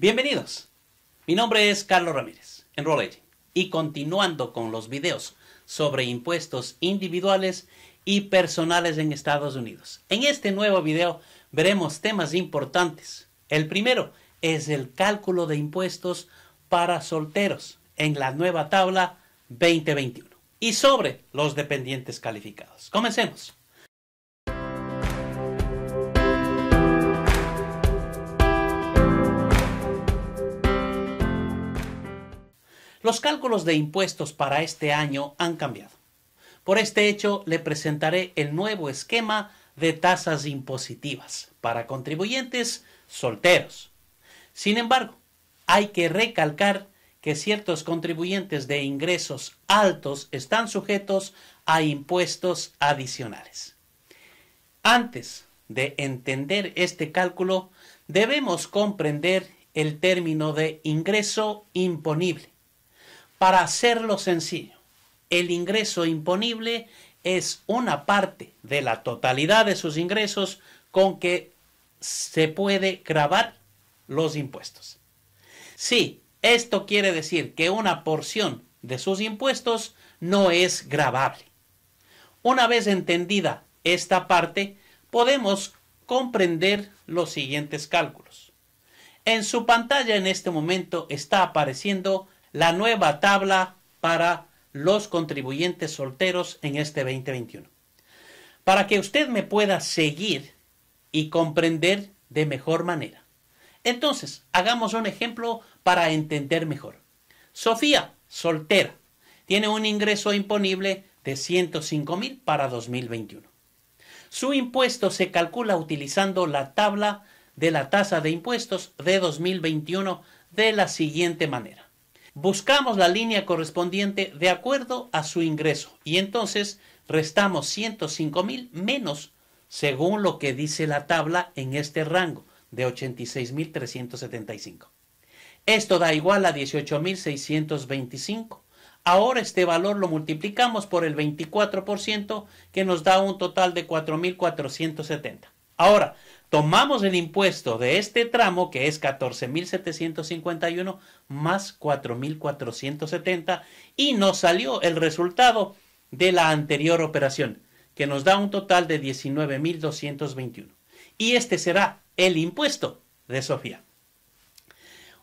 Bienvenidos. Mi nombre es Carlos Ramírez, en Roll y continuando con los videos sobre impuestos individuales y personales en Estados Unidos. En este nuevo video veremos temas importantes. El primero es el cálculo de impuestos para solteros en la nueva tabla 2021 y sobre los dependientes calificados. Comencemos. Los cálculos de impuestos para este año han cambiado. Por este hecho, le presentaré el nuevo esquema de tasas impositivas para contribuyentes solteros. Sin embargo, hay que recalcar que ciertos contribuyentes de ingresos altos están sujetos a impuestos adicionales. Antes de entender este cálculo, debemos comprender el término de ingreso imponible para hacerlo sencillo, el ingreso imponible es una parte de la totalidad de sus ingresos con que se puede grabar los impuestos. Sí, esto quiere decir que una porción de sus impuestos no es grabable. Una vez entendida esta parte, podemos comprender los siguientes cálculos. En su pantalla en este momento está apareciendo la nueva tabla para los contribuyentes solteros en este 2021. Para que usted me pueda seguir y comprender de mejor manera. Entonces, hagamos un ejemplo para entender mejor. Sofía, soltera, tiene un ingreso imponible de 105 mil para 2021. Su impuesto se calcula utilizando la tabla de la tasa de impuestos de 2021 de la siguiente manera buscamos la línea correspondiente de acuerdo a su ingreso y entonces restamos 105 mil menos según lo que dice la tabla en este rango de 86.375. Esto da igual a 18.625. Ahora este valor lo multiplicamos por el 24% que nos da un total de 4.470. Ahora, tomamos el impuesto de este tramo, que es 14.751 más 4.470, y nos salió el resultado de la anterior operación, que nos da un total de 19.221. Y este será el impuesto de Sofía.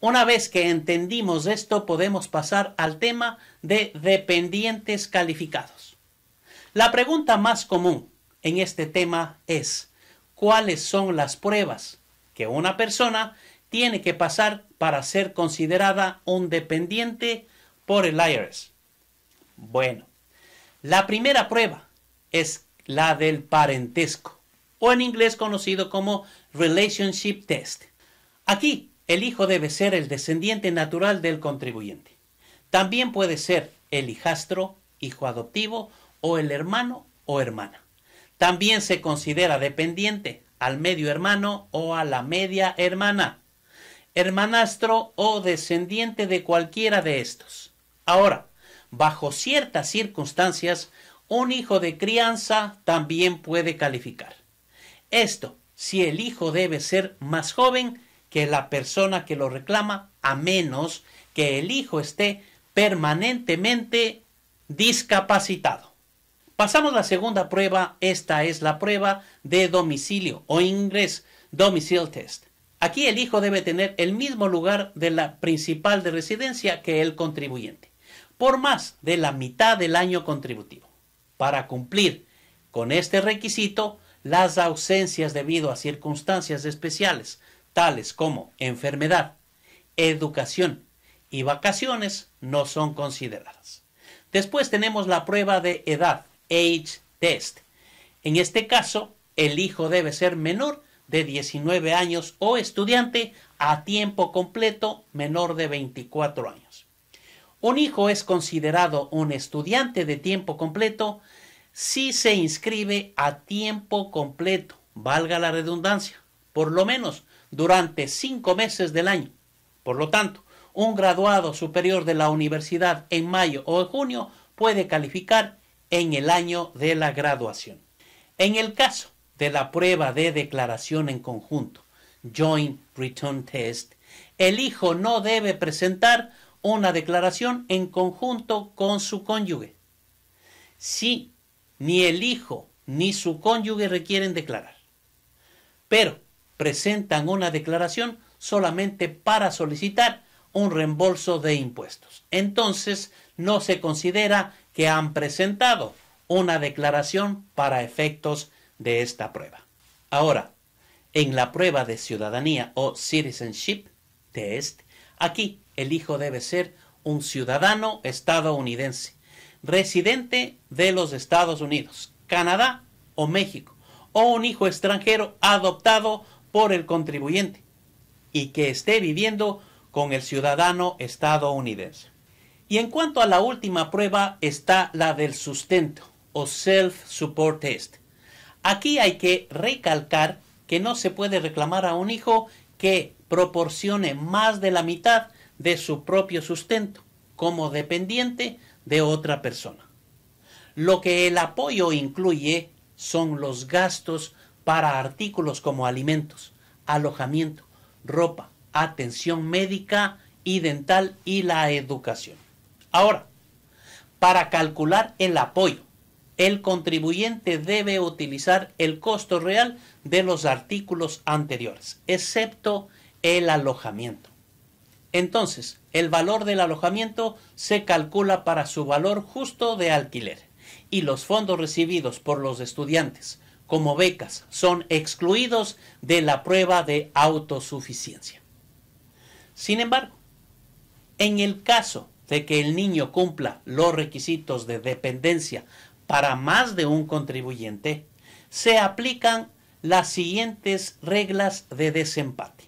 Una vez que entendimos esto, podemos pasar al tema de dependientes calificados. La pregunta más común en este tema es, cuáles son las pruebas que una persona tiene que pasar para ser considerada un dependiente por el IRS. Bueno, la primera prueba es la del parentesco, o en inglés conocido como Relationship Test. Aquí, el hijo debe ser el descendiente natural del contribuyente. También puede ser el hijastro, hijo adoptivo, o el hermano o hermana. También se considera dependiente al medio hermano o a la media hermana, hermanastro o descendiente de cualquiera de estos. Ahora, bajo ciertas circunstancias, un hijo de crianza también puede calificar. Esto si el hijo debe ser más joven que la persona que lo reclama, a menos que el hijo esté permanentemente discapacitado. Pasamos a la segunda prueba. Esta es la prueba de domicilio o ingreso domicile test. Aquí el hijo debe tener el mismo lugar de la principal de residencia que el contribuyente, por más de la mitad del año contributivo. Para cumplir con este requisito, las ausencias debido a circunstancias especiales, tales como enfermedad, educación y vacaciones, no son consideradas. Después tenemos la prueba de edad age test. En este caso, el hijo debe ser menor de 19 años o estudiante a tiempo completo menor de 24 años. Un hijo es considerado un estudiante de tiempo completo si se inscribe a tiempo completo, valga la redundancia, por lo menos durante cinco meses del año. Por lo tanto, un graduado superior de la universidad en mayo o junio puede calificar en el año de la graduación. En el caso de la prueba de declaración en conjunto, Joint Return Test, el hijo no debe presentar una declaración en conjunto con su cónyuge. Si ni el hijo ni su cónyuge requieren declarar, pero presentan una declaración solamente para solicitar un reembolso de impuestos. Entonces no se considera que han presentado una declaración para efectos de esta prueba. Ahora, en la prueba de ciudadanía o citizenship test, aquí el hijo debe ser un ciudadano estadounidense, residente de los Estados Unidos, Canadá o México, o un hijo extranjero adoptado por el contribuyente y que esté viviendo con el ciudadano estadounidense. Y en cuanto a la última prueba está la del sustento o self-support test. Aquí hay que recalcar que no se puede reclamar a un hijo que proporcione más de la mitad de su propio sustento como dependiente de otra persona. Lo que el apoyo incluye son los gastos para artículos como alimentos, alojamiento, ropa, atención médica y dental y la educación. Ahora, para calcular el apoyo, el contribuyente debe utilizar el costo real de los artículos anteriores, excepto el alojamiento. Entonces, el valor del alojamiento se calcula para su valor justo de alquiler y los fondos recibidos por los estudiantes como becas son excluidos de la prueba de autosuficiencia. Sin embargo, en el caso de que el niño cumpla los requisitos de dependencia para más de un contribuyente, se aplican las siguientes reglas de desempate.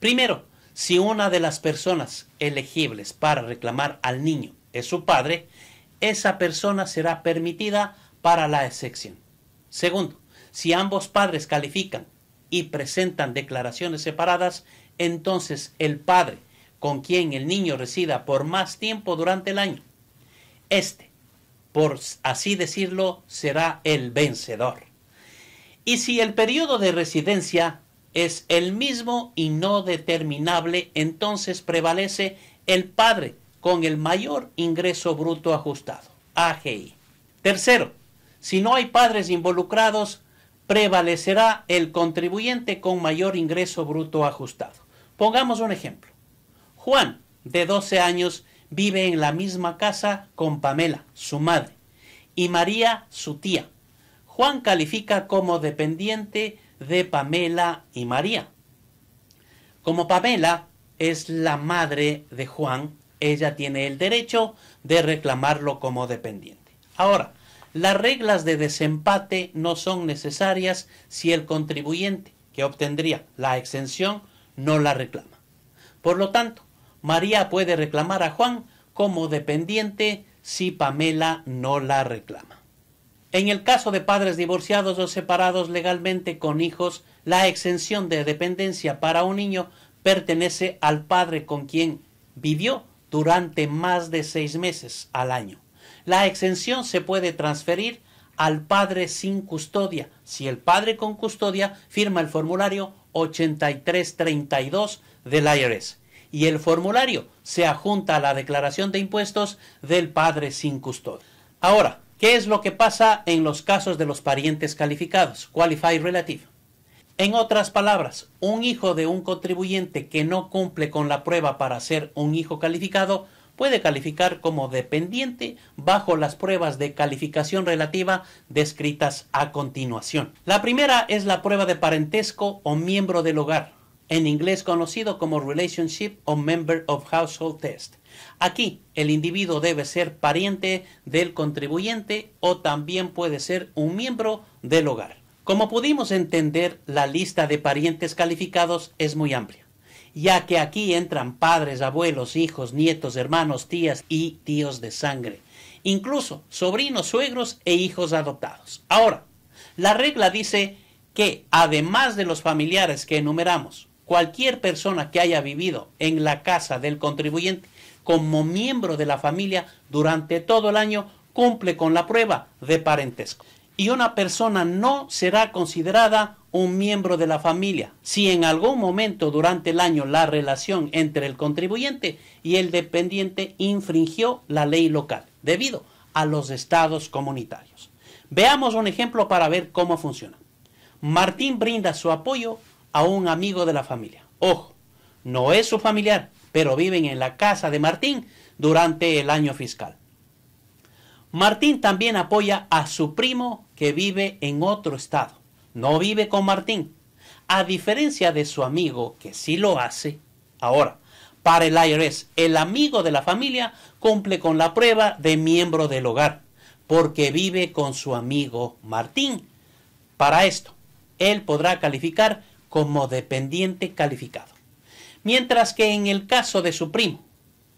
Primero, si una de las personas elegibles para reclamar al niño es su padre, esa persona será permitida para la excepción. Segundo, si ambos padres califican y presentan declaraciones separadas, entonces el padre con quien el niño resida por más tiempo durante el año, este, por así decirlo, será el vencedor. Y si el periodo de residencia es el mismo y no determinable, entonces prevalece el padre con el mayor ingreso bruto ajustado, AGI. Tercero, si no hay padres involucrados, prevalecerá el contribuyente con mayor ingreso bruto ajustado. Pongamos un ejemplo. Juan, de 12 años, vive en la misma casa con Pamela, su madre, y María, su tía. Juan califica como dependiente de Pamela y María. Como Pamela es la madre de Juan, ella tiene el derecho de reclamarlo como dependiente. Ahora, las reglas de desempate no son necesarias si el contribuyente que obtendría la exención no la reclama. Por lo tanto, María puede reclamar a Juan como dependiente si Pamela no la reclama. En el caso de padres divorciados o separados legalmente con hijos, la exención de dependencia para un niño pertenece al padre con quien vivió durante más de seis meses al año. La exención se puede transferir al padre sin custodia si el padre con custodia firma el formulario 8332 del IRS y el formulario se adjunta a la declaración de impuestos del padre sin custodia. Ahora, ¿qué es lo que pasa en los casos de los parientes calificados? (qualify relative. En otras palabras, un hijo de un contribuyente que no cumple con la prueba para ser un hijo calificado puede calificar como dependiente bajo las pruebas de calificación relativa descritas a continuación. La primera es la prueba de parentesco o miembro del hogar, en inglés conocido como Relationship o Member of Household Test. Aquí el individuo debe ser pariente del contribuyente o también puede ser un miembro del hogar. Como pudimos entender, la lista de parientes calificados es muy amplia, ya que aquí entran padres, abuelos, hijos, nietos, hermanos, tías y tíos de sangre, incluso sobrinos, suegros e hijos adoptados. Ahora, la regla dice que, además de los familiares que enumeramos, cualquier persona que haya vivido en la casa del contribuyente como miembro de la familia durante todo el año cumple con la prueba de parentesco. Y una persona no será considerada un miembro de la familia si en algún momento durante el año la relación entre el contribuyente y el dependiente infringió la ley local debido a los estados comunitarios. Veamos un ejemplo para ver cómo funciona. Martín brinda su apoyo a un amigo de la familia. Ojo, no es su familiar, pero viven en la casa de Martín durante el año fiscal. Martín también apoya a su primo que vive en otro estado. No vive con Martín. A diferencia de su amigo que sí lo hace. Ahora, para el IRS, el amigo de la familia cumple con la prueba de miembro del hogar, porque vive con su amigo Martín. Para esto, él podrá calificar como dependiente calificado, mientras que en el caso de su primo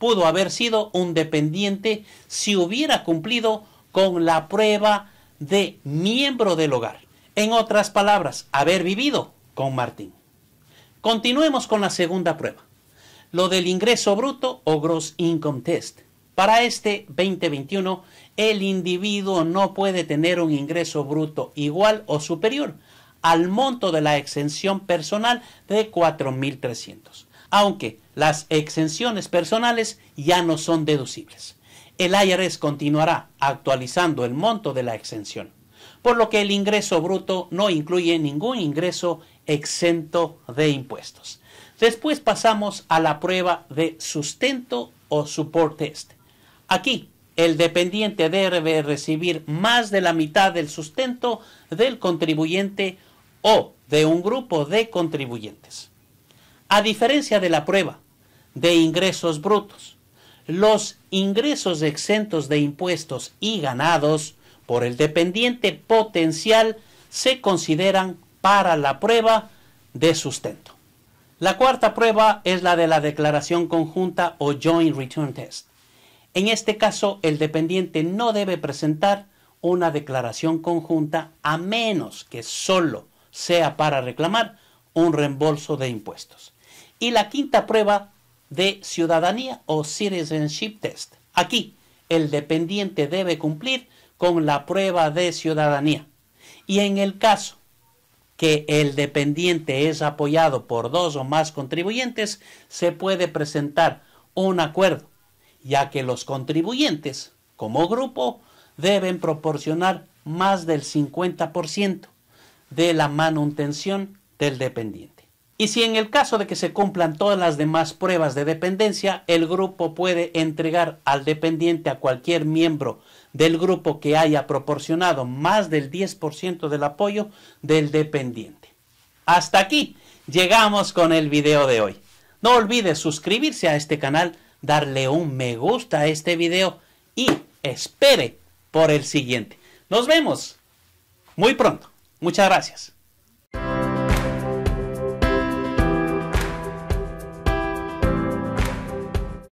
pudo haber sido un dependiente si hubiera cumplido con la prueba de miembro del hogar. En otras palabras, haber vivido con Martín. Continuemos con la segunda prueba, lo del ingreso bruto o gross income test. Para este 2021, el individuo no puede tener un ingreso bruto igual o superior al monto de la exención personal de 4.300, aunque las exenciones personales ya no son deducibles. El IRS continuará actualizando el monto de la exención, por lo que el ingreso bruto no incluye ningún ingreso exento de impuestos. Después pasamos a la prueba de sustento o support test. Aquí, el dependiente debe recibir más de la mitad del sustento del contribuyente o de un grupo de contribuyentes. A diferencia de la prueba de ingresos brutos, los ingresos exentos de impuestos y ganados por el dependiente potencial se consideran para la prueba de sustento. La cuarta prueba es la de la declaración conjunta o Joint Return Test. En este caso, el dependiente no debe presentar una declaración conjunta a menos que solo sea para reclamar un reembolso de impuestos. Y la quinta prueba de ciudadanía o citizenship test. Aquí, el dependiente debe cumplir con la prueba de ciudadanía. Y en el caso que el dependiente es apoyado por dos o más contribuyentes, se puede presentar un acuerdo, ya que los contribuyentes, como grupo, deben proporcionar más del 50% de la manutención del dependiente. Y si en el caso de que se cumplan todas las demás pruebas de dependencia, el grupo puede entregar al dependiente a cualquier miembro del grupo que haya proporcionado más del 10% del apoyo del dependiente. Hasta aquí llegamos con el video de hoy. No olvides suscribirse a este canal, darle un me gusta a este video y espere por el siguiente. Nos vemos muy pronto. Muchas gracias.